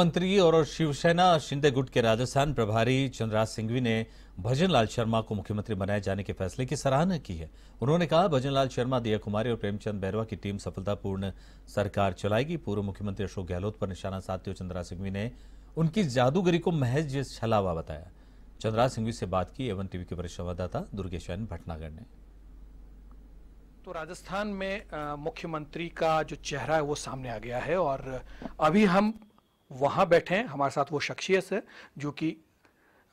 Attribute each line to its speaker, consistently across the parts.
Speaker 1: मंत्री और शिवसेना शिंदे गुट के राजस्थान प्रभारी चंद्रराज सिंघवी ने भजन लाल शर्मा को मुख्यमंत्री बनाए जाने के फैसले की सराहना की है उन्होंने कहा भजन लाल शर्मा दिया कुमारी और प्रेमचंद बैरवा की टीम सफलतापूर्ण सरकार चलाएगी पूर्व मुख्यमंत्री अशोक गहलोत पर निशाना साधते हुए चंद्रराज सिंघवी ने उनकी जादूगरी को महज छलावा बताया चंद्रराज सिंघवी से बात की एवन टीवी के वरिष्ठ संवाददाता दुर्गेशन भटनागर ने तो राजस्थान में मुख्यमंत्री का जो चेहरा है वो सामने आ गया है और अभी हम वहाँ बैठे हैं हमारे साथ वो शख्सियत है जो कि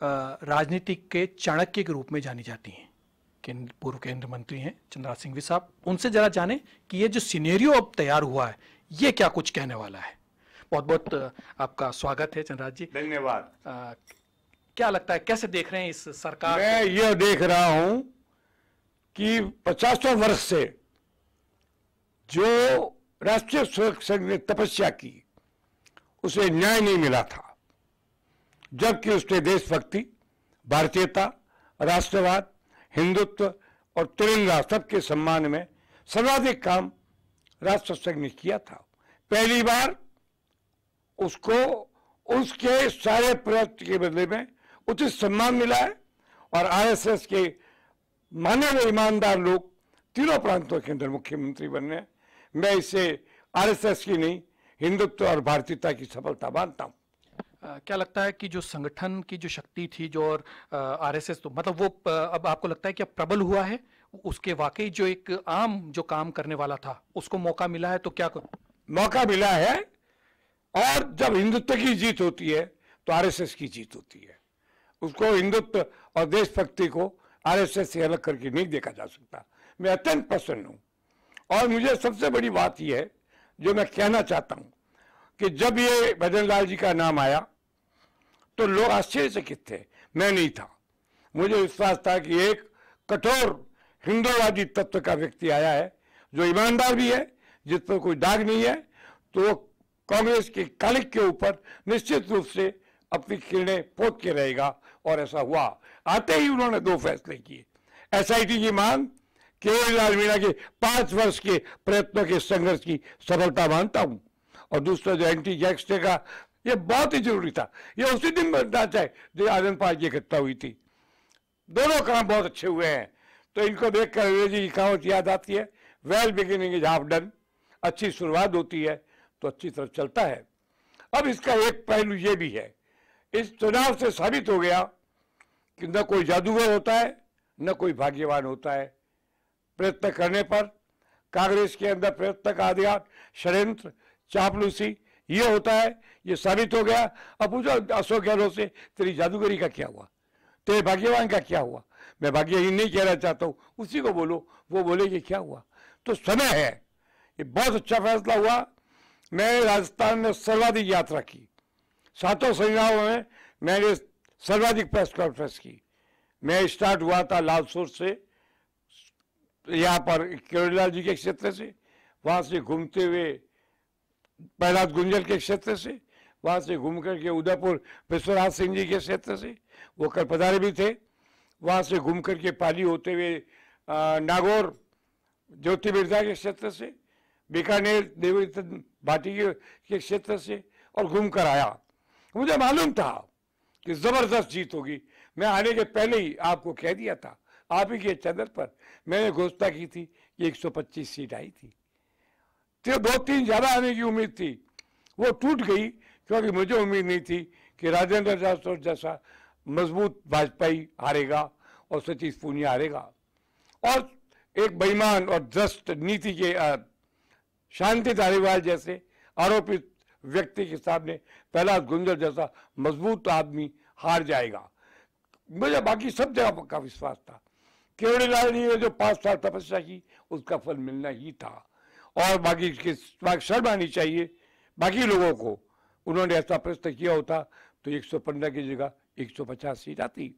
Speaker 1: राजनीति के चाणक्य के रूप में जानी जाती हैं केंद्र पूर्व केंद्र मंत्री हैं चंद्रा सिंह भी साहब उनसे जरा जाने कि ये जो सीनेरियो अब तैयार हुआ है ये क्या कुछ कहने वाला है बहुत बहुत आपका स्वागत है चंद्रराज जी धन्यवाद क्या लगता है कैसे देख रहे हैं इस सरकार मैं
Speaker 2: ये देख रहा हूं कि पचासों वर्ष से जो राष्ट्रीय सुरक्षा ने तपस्या की उसे न्याय नहीं मिला था जबकि उसने देशभक्ति भारतीयता राष्ट्रवाद हिंदुत्व और तिरंगा सबके सम्मान में सर्वाधिक काम राष्ट्र संघ ने किया था पहली बार उसको उसके सारे प्रयत्न के बदले में उचित सम्मान मिला है और आरएसएस के माने में ईमानदार लोग तीनों प्रांतों के अंदर मुख्यमंत्री हैं मैं इसे आरएसएस की नहीं हिंदुत्व और भारतीयता की सफलता मानता हूँ
Speaker 1: क्या लगता है कि जो संगठन की जो शक्ति थी जो और आरएसएस एस तो मतलब वो अब आपको लगता है कि अब प्रबल हुआ है उसके वाकई जो एक आम जो काम करने वाला
Speaker 2: था उसको मौका मिला है तो क्या कर... मौका मिला है और जब हिंदुत्व की जीत होती है तो आरएसएस की जीत होती है उसको हिंदुत्व और देशभक्ति को आरएसएस से अलग करके नहीं देखा जा सकता मैं अत्यंत प्रसन्न हूँ और मुझे सबसे बड़ी बात यह है जो मैं कहना चाहता हूं कि जब ये भजन लाल जी का नाम आया तो लोग आश्चर्यचकित थे मैं नहीं था मुझे विश्वास था कि एक कठोर हिंदूवादी तत्व का व्यक्ति आया है जो ईमानदार भी है जिस पर कोई दाग नहीं है तो वो कांग्रेस के कालिक के ऊपर निश्चित रूप से अपनी किरणें पोत के रहेगा और ऐसा हुआ आते ही उन्होंने दो फैसले किए एस आई टी की मांग केवरीलाल मीणा के पांच वर्ष के प्रयत्नों के संघर्ष की सफलता मानता हूं और दूसरा जो एंटी जैक्स का यह बहुत ही जरूरी था यह उसी दिन बनना चाहिए जो आनंद पाल की घटना हुई थी दोनों काम बहुत अच्छे हुए हैं तो इनको देख कर अंग्रेजी की कहावत याद आती है well beginning is half done अच्छी शुरुआत होती है तो अच्छी तरफ चलता है अब इसका एक पहलू ये भी है इस चुनाव से साबित हो गया कि न कोई जादूगर होता है न कोई भाग्यवान होता है प्रयत्न करने पर कांग्रेस के अंदर प्रयत्न का अधिकार षड्यंत्र चापलूसी ये होता है ये साबित हो गया अब पूछो अशोक गहलोत से तेरी जादूगरी का क्या हुआ तेरे भाग्यवान का क्या हुआ मैं भाग्यहीन नहीं कहना चाहता हूँ उसी को बोलो वो बोले कि क्या हुआ तो समय है ये बहुत अच्छा फैसला हुआ मैंने राजस्थान में सर्वाधिक यात्रा की सातों सेनाओं में मैंने सर्वाधिक प्रेस कॉन्फ्रेंस की मैं स्टार्ट हुआ था लालसोर से यहाँ पर केवरीलाल जी के क्षेत्र से वहाँ से घूमते हुए प्रहलाद गुंजल के क्षेत्र से वहाँ से घूम करके उदयपुर विश्वनाथ सिंह जी के क्षेत्र से वो कर भी थे वहाँ से घूम करके पाली होते हुए नागौर ज्योति बिरधा के क्षेत्र से बीकानेर देवी भाटी के क्षेत्र से और घूम कर आया मुझे मालूम था कि ज़बरदस्त जीत होगी मैं आने के पहले ही आपको कह दिया था आप ही के चैनल पर मैंने घोषणा की थी कि 125 सीट आई थी तो दो तीन ज़्यादा आने की उम्मीद थी वो टूट गई क्योंकि मुझे उम्मीद नहीं थी कि राजेंद्र राठौर जैसा मजबूत वाजपेयी हारेगा और सचिश पूनिया हारेगा और एक बेईमान और दृष्ट नीति के शांति धारीवाल जैसे आरोपित व्यक्ति के सामने पहला गुंजर जैसा मजबूत आदमी हार जाएगा मुझे बाकी सब जगह का विश्वास था जी ने जो पांच साल तपस्या की उसका फल मिलना ही था और बाकी इसके शर्म आनी चाहिए बाकी लोगों को उन्होंने ऐसा प्रश्न किया होता तो 115 की जगह 150 सीट आती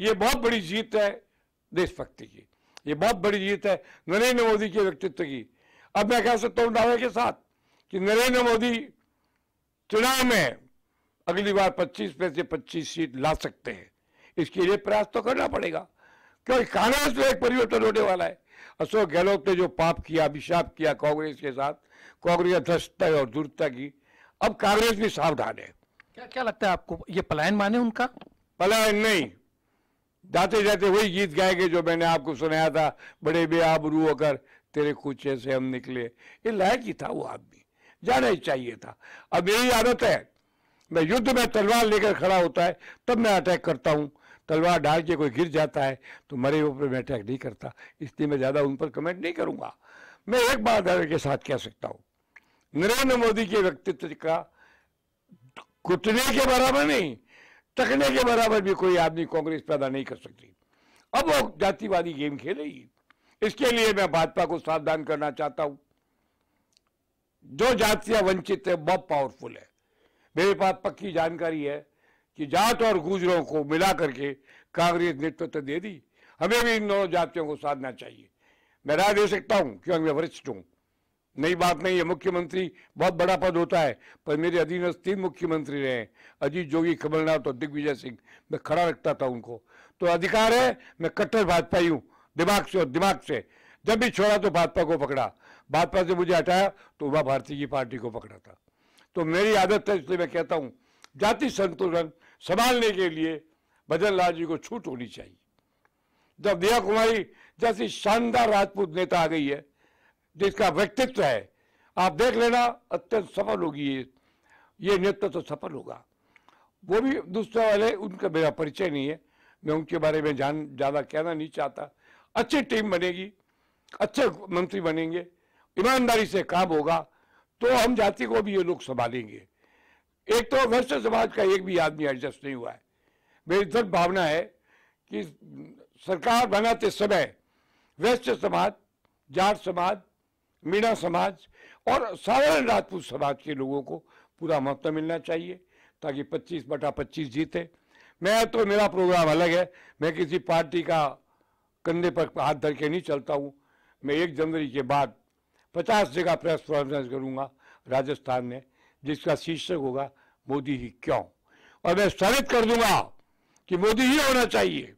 Speaker 2: ये बहुत बड़ी जीत है देशभक्ति की ये बहुत बड़ी जीत है नरेंद्र मोदी के व्यक्तित्व की अब मैं कह सकता हूँ दावे के साथ कि नरेंद्र मोदी चुनाव में अगली बार 25 में से 25 सीट ला सकते हैं इसके लिए प्रयास तो करना पड़ेगा क्योंकि कांग्रेस में एक परिवर्तन होने वाला है अशोक गहलोत ने जो पाप किया अभिशाप किया कांग्रेस के साथ कांग्रेस अध्यक्षता और दूरता की अब कांग्रेस भी सावधान है क्या क्या लगता है आपको ये पलायन माने उनका पलायन नहीं जाते जाते वही गीत गाएंगे जो मैंने आपको सुनाया था बड़े बेआबरू होकर तेरे कुछ से हम निकले ये लायक ही था वो आदमी जाना ही चाहिए था अब यही आदत है मैं युद्ध में तलवार लेकर खड़ा होता है तब मैं अटैक करता हूँ तलवार डाल के कोई गिर जाता है तो मरे ऊपर मैं अटैक नहीं करता इसलिए मैं ज़्यादा उन पर कमेंट नहीं करूँगा मैं एक बात के साथ कह सकता हूँ नरेंद्र मोदी के व्यक्तित्व का कुटने के बराबर नहीं टकने के बराबर भी कोई आदमी कांग्रेस पैदा नहीं कर सकती अब वो जातिवादी गेम खेलेगी इसके लिए मैं भाजपा को सावधान करना चाहता हूं जो जातियां वंचित है बहुत पावरफुल है मेरे पास पक्की जानकारी है कि जाट और गुजरों को मिला करके कांग्रेस नेतृत्व दे दी हमें भी इन दोनों जातियों को साधना चाहिए मैं राय दे सकता हूं क्योंकि मैं वरिष्ठ हूं नई बात नहीं है मुख्यमंत्री बहुत बड़ा पद होता है पर मेरे अधीनस्थ तीन मुख्यमंत्री रहे अजीत जोगी कमलनाथ और दिग्विजय सिंह मैं खड़ा रखता था उनको तो अधिकार है मैं कट्टर ही हूं दिमाग से और दिमाग से जब भी छोड़ा तो भाजपा को पकड़ा भाजपा से मुझे हटाया तो वह भारतीय की पार्टी को पकड़ा था तो मेरी आदत है इसलिए मैं कहता हूं जाति संतुलन संभालने के लिए भजन लाल जी को छूट होनी चाहिए जब दिया कुमारी जैसी शानदार राजपूत नेता आ गई है जिसका व्यक्तित्व है आप देख लेना अत्यंत सफल होगी ये ये नेतृत्व तो सफल होगा वो भी दूसरे वाले उनका मेरा परिचय नहीं है मैं उनके बारे में जान ज़्यादा कहना नहीं चाहता अच्छी टीम बनेगी अच्छे मंत्री बनेंगे ईमानदारी से काम होगा तो हम जाति को भी ये लोग संभालेंगे एक तो वैश्य समाज का एक भी आदमी एडजस्ट नहीं हुआ है मेरी दृढ़ भावना है कि सरकार बनाते समय वैश्य समाज जाट समाज मीणा समाज और साधारण राजपूत समाज के लोगों को पूरा महत्व मिलना चाहिए ताकि 25 बटा 25 जीते मैं तो मेरा प्रोग्राम अलग है मैं किसी पार्टी का कंधे पर हाथ धर के नहीं चलता हूँ मैं एक जनवरी के बाद 50 जगह प्रेस कॉन्फ्रेंस करूँगा राजस्थान में जिसका शीर्षक होगा मोदी ही क्यों और मैं साबित कर दूंगा कि मोदी ही होना चाहिए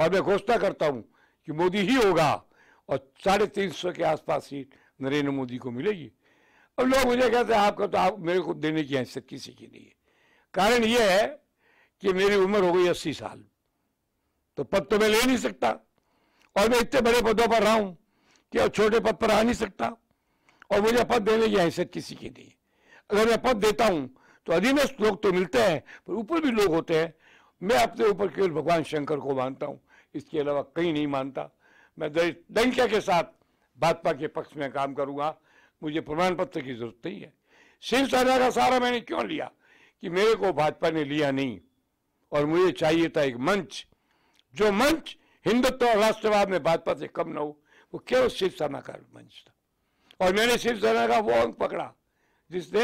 Speaker 2: और मैं घोषणा करता हूं कि मोदी ही होगा और साढ़े तीन सौ के आसपास सीट नरेंद्र मोदी को मिलेगी अब लोग मुझे कहते हैं आपका तो आप मेरे को देने की हैसियत किसी की नहीं है कारण यह है कि मेरी उम्र हो गई अस्सी साल तो पद तो मैं ले नहीं सकता और मैं इतने बड़े पदों पर रहा हूं कि अब छोटे पद पर आ नहीं सकता और मुझे पद देने की हैसियत किसी की नहीं है अगर मैं पद देता हूं तो अधीनस्थ लोग तो मिलते हैं पर ऊपर भी लोग होते हैं मैं अपने ऊपर केवल भगवान शंकर को मानता हूँ इसके अलावा कहीं नहीं मानता मैं दलिका के साथ भाजपा के पक्ष में काम करूंगा मुझे प्रमाण पत्र की जरूरत नहीं है शिवसेना का सहारा मैंने क्यों लिया कि मेरे को भाजपा ने लिया नहीं और मुझे चाहिए था एक मंच जो मंच हिंदुत्व और राष्ट्रवाद में भाजपा से कम ना हो वो केवल शिवसेना का मंच था और मैंने शिवसेना का वो अंक पकड़ा जिसने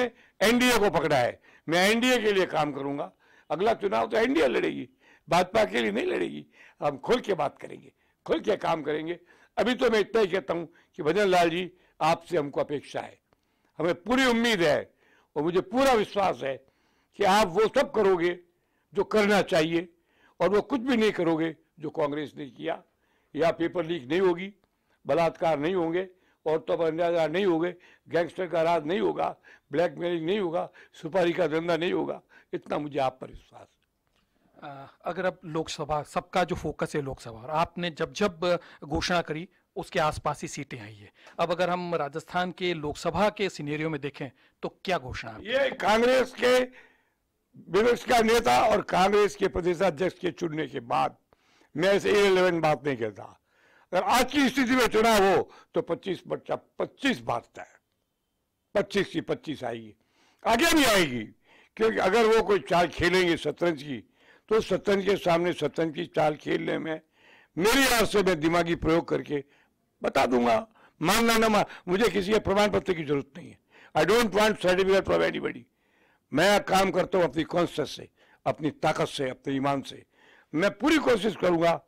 Speaker 2: एनडीए को पकड़ा है मैं एनडीए के लिए काम करूंगा अगला चुनाव तो एनडीए लड़ेगी भाजपा के लिए नहीं लड़ेगी हम खुल के बात करेंगे खुल के काम करेंगे अभी तो मैं इतना ही कहता हूँ कि भजन लाल जी आपसे हमको अपेक्षा है हमें पूरी उम्मीद है और मुझे पूरा विश्वास है कि आप वो सब करोगे जो करना चाहिए और वो कुछ भी नहीं करोगे जो कांग्रेस ने किया या पेपर लीक नहीं होगी बलात्कार नहीं होंगे और तो अंदाजा नहीं गए गैंगस्टर का राज नहीं होगा ब्लैक मेलिंग नहीं होगा सुपारी का धंधा नहीं होगा इतना मुझे आप पर विश्वास
Speaker 1: अगर अब लोकसभा सबका जो फोकस है लोकसभा और आपने जब जब घोषणा करी उसके आसपास ही सीटें आई है अब अगर हम राजस्थान के लोकसभा के सिनेरियो में देखें तो क्या घोषणा
Speaker 2: ये कांग्रेस के विपक्ष का नेता और कांग्रेस के प्रदेशाध्यक्ष के चुनने के बाद मैं ऐसे इलेवन बात नहीं कहता अगर आज की स्थिति में चुनाव हो तो 25 बच्चा 25 भागता है 25 की 25 आएगी आगे भी आएगी क्योंकि अगर वो कोई चाल खेलेंगे शतरंज की तो शतरंज के सामने शतरंज की चाल खेलने में मेरी ओर से मैं दिमागी प्रयोग करके बता दूंगा मानना ना मान मुझे किसी के प्रमाण पत्र की जरूरत नहीं है I don't want certificate from anybody मैं काम करता हूँ अपनी कॉन्स से अपनी ताकत से अपने ईमान से मैं पूरी कोशिश करूंगा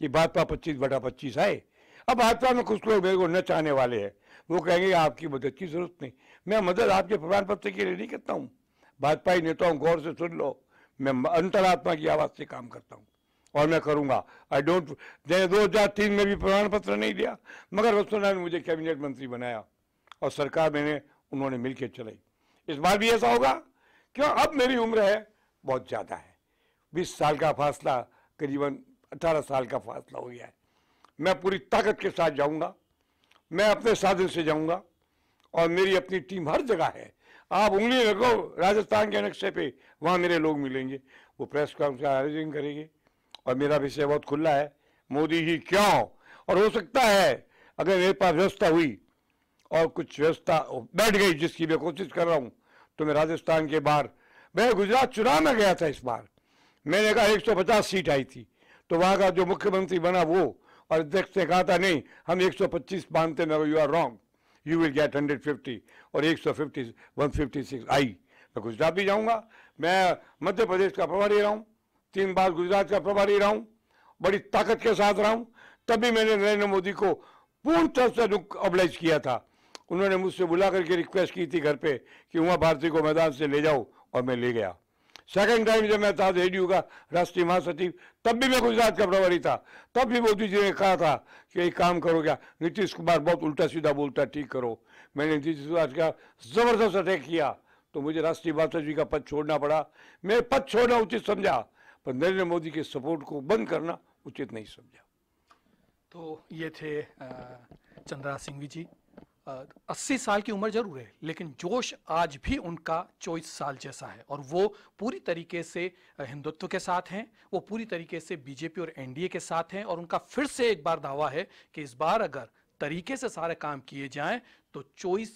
Speaker 2: कि भाजपा पच्चीस बटा पच्चीस आए अब भाजपा में कुछ लोग मेरे को न चाहने वाले हैं वो कहेंगे आपकी मदद की जरूरत नहीं मैं मदद आपके प्रमाण पत्र के लिए नहीं करता हूँ भाजपाई नेताओं गौर से सुन लो मैं अंतरात्मा की आवाज़ से काम करता हूँ और मैं करूँगा आई डोंट दो हजार तीन में भी प्रमाण पत्र नहीं दिया मगर वसुंधरा ने मुझे कैबिनेट मंत्री बनाया और सरकार मैंने उन्होंने मिलकर चलाई इस बार भी ऐसा होगा क्यों अब मेरी उम्र है बहुत ज़्यादा है बीस साल का फासला करीबन अठारह साल का फासला हो गया है मैं पूरी ताकत के साथ जाऊंगा मैं अपने साधन से जाऊंगा और मेरी अपनी टीम हर जगह है आप उंगली रखो राजस्थान के नक्शे पे वहाँ मेरे लोग मिलेंगे वो प्रेस कॉन्फ्रेंस आयोजन करेंगे और मेरा विषय बहुत खुला है मोदी जी क्यों और हो सकता है अगर मेरे पास व्यवस्था हुई और कुछ व्यवस्था बैठ गई जिसकी मैं कोशिश कर रहा हूँ तो मैं राजस्थान के बाहर मैं गुजरात चुनाव में गया था इस बार मैंने कहा 150 सीट आई थी तो वहाँ का जो मुख्यमंत्री बना वो और अध्यक्ष ने कहा था नहीं हम 125 मानते हैं you are wrong you will get 150 और 150 156 आई मैं गुजरात भी जाऊँगा मैं मध्य प्रदेश का प्रभारी रहा हूँ तीन बार गुजरात का प्रभारी रहा हूँ बड़ी ताकत के साथ रहा हूँ तभी मैंने नरेंद्र मोदी को पूर्ण तरह से ऑबलाइज किया था उन्होंने मुझसे बुला करके रिक्वेस्ट की थी घर पे कि उमा भारती को मैदान से ले जाओ और मैं ले गया सेकंड टाइम जब मैं था रेडियो का राष्ट्रीय महासचिव तब भी मैं गुजरात का प्रभारी था तब भी मोदी जी ने कहा था कि एक काम करो क्या नीतीश कुमार बहुत उल्टा सीधा बोलता है ठीक करो मैंने नीतीश कुमार का ज़बरदस्त अटैक किया तो मुझे राष्ट्रीय महासचिव का पद छोड़ना पड़ा मैं पद छोड़ना उचित समझा पर नरेंद्र मोदी के सपोर्ट को बंद करना उचित नहीं समझा
Speaker 1: तो ये थे चंद्रा सिंह जी अस्सी साल की उम्र जरूर है लेकिन जोश आज भी उनका चौबीस साल जैसा है और वो पूरी तरीके से हिंदुत्व के साथ हैं वो पूरी तरीके से बीजेपी और एनडीए के साथ हैं और उनका फिर से एक बार दावा है कि इस बार अगर तरीके से सारे काम किए जाएं तो चौबीस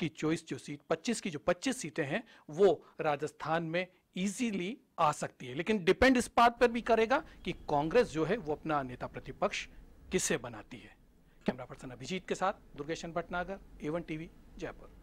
Speaker 1: की चौबीस जो सीट पच्चीस की जो पच्चीस सीटें हैं वो राजस्थान में ईजीली आ सकती है लेकिन डिपेंड इस बात पर भी करेगा कि कांग्रेस जो है वो अपना नेता प्रतिपक्ष किसे बनाती है कैमरा पर्सन अभिजीत के साथ दुर्गेशन भटनागर एवन टीवी जयपुर